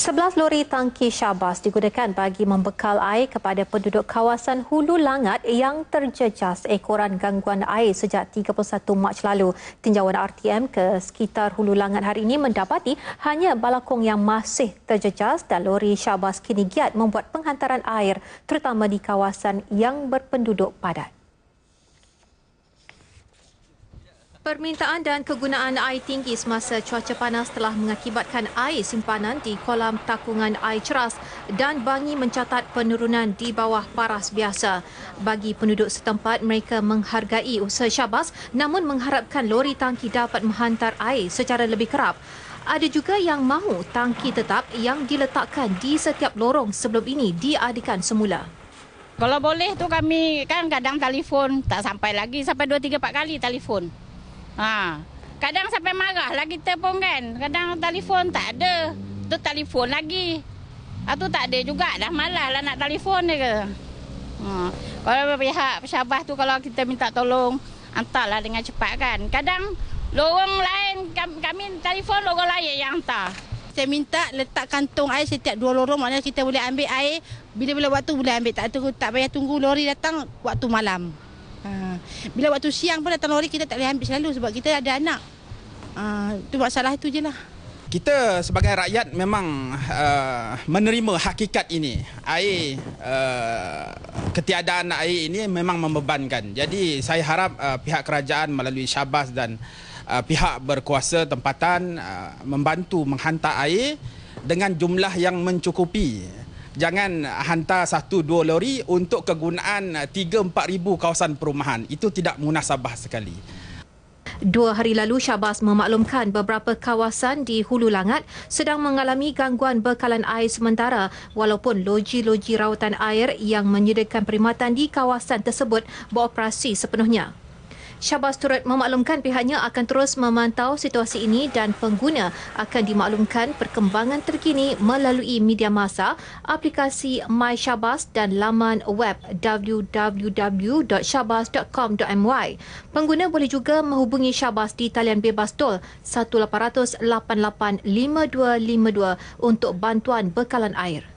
11 lori tangki Syabas digunakan bagi membekal air kepada penduduk kawasan Hulu Langat yang terjejas ekoran gangguan air sejak 31 Mac lalu. Tinjauan RTM ke sekitar Hulu Langat hari ini mendapati hanya balakong yang masih terjejas dan lori Syabas kini giat membuat penghantaran air terutama di kawasan yang berpenduduk padat. Permintaan dan kegunaan air tinggi semasa cuaca panas telah mengakibatkan air simpanan di kolam takungan air ceras dan bangi mencatat penurunan di bawah paras biasa. Bagi penduduk setempat, mereka menghargai usaha syabas namun mengharapkan lori tangki dapat menghantar air secara lebih kerap. Ada juga yang mahu tangki tetap yang diletakkan di setiap lorong sebelum ini diadakan semula. Kalau boleh tu kami kan kadang telefon tak sampai lagi sampai 2 3 4 kali telefon. Ha. Kadang sampai marah lah kita pun kan. Kadang telefon tak ada. Tu telefon lagi. Atau ah, tak ada juga dah malah lah nak telefon dia ke. Ha. Kalau pihak pesabah tu kalau kita minta tolong hantarlah dengan cepat kan. Kadang lorong lain kami, kami telefon lorong lain yang hantar. Saya minta letak kantung air setiap dua lorong maknanya kita boleh ambil air bila-bila waktu boleh ambil tak tunggu tak payah tunggu lori datang waktu malam. Ha. Bila waktu siang pun datang lori kita tak boleh ambil selalu sebab kita ada anak. Itu ha, masalah itu je lah. Kita sebagai rakyat memang uh, menerima hakikat ini. Air, uh, ketiadaan air ini memang membebankan. Jadi saya harap uh, pihak kerajaan melalui Syabas dan uh, pihak berkuasa tempatan uh, membantu menghantar air dengan jumlah yang mencukupi jangan hantar satu dua lori untuk kegunaan eh, tiga empat ribu kawasan perumahan. Itu tidak munasabah sekali. Dua hari lalu, Syabas memaklumkan beberapa kawasan di Hulu Langat sedang mengalami gangguan bekalan air sementara walaupun loji-loji rawatan air yang menyediakan perkhidmatan di kawasan tersebut beroperasi sepenuhnya. Syabas turut memaklumkan pihaknya akan terus memantau situasi ini dan pengguna akan dimaklumkan perkembangan terkini melalui media masa, aplikasi My dan laman web www.syabas.com.my. Pengguna boleh juga menghubungi Syabas di talian bebas tol 1800 88 5252 untuk bantuan bekalan air.